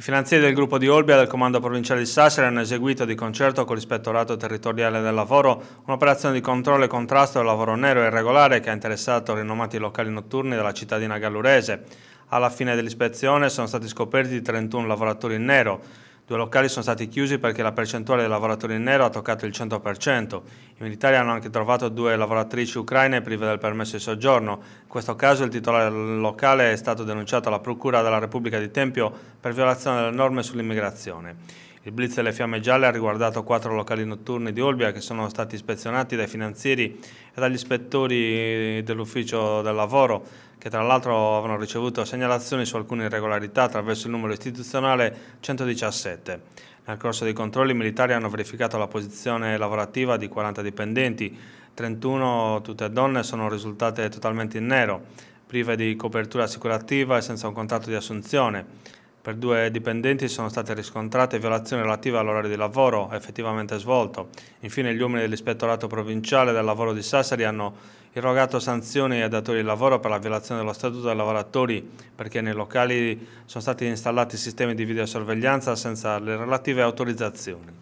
I finanzieri del gruppo di Olbia del Comando Provinciale di Sassari hanno eseguito di concerto con l'Ispettorato Territoriale del Lavoro un'operazione di controllo e contrasto del lavoro nero e irregolare che ha interessato rinomati locali notturni della cittadina gallurese. Alla fine dell'ispezione sono stati scoperti 31 lavoratori in nero, Due locali sono stati chiusi perché la percentuale dei lavoratori in nero ha toccato il 100%. I militari hanno anche trovato due lavoratrici ucraine prive del permesso di soggiorno. In questo caso il titolare del locale è stato denunciato alla Procura della Repubblica di Tempio per violazione delle norme sull'immigrazione. Il blitz delle fiamme gialle ha riguardato quattro locali notturni di Olbia che sono stati ispezionati dai finanzieri e dagli ispettori dell'ufficio del lavoro che tra l'altro avevano ricevuto segnalazioni su alcune irregolarità attraverso il numero istituzionale 117. Nel corso dei controlli i militari hanno verificato la posizione lavorativa di 40 dipendenti, 31 tutte donne sono risultate totalmente in nero, prive di copertura assicurativa e senza un contratto di assunzione. Per due dipendenti sono state riscontrate violazioni relative all'orario di lavoro effettivamente svolto. Infine gli uomini dell'Ispettorato Provinciale del Lavoro di Sassari hanno irrogato sanzioni ai datori di lavoro per la violazione dello Statuto dei lavoratori perché nei locali sono stati installati sistemi di videosorveglianza senza le relative autorizzazioni.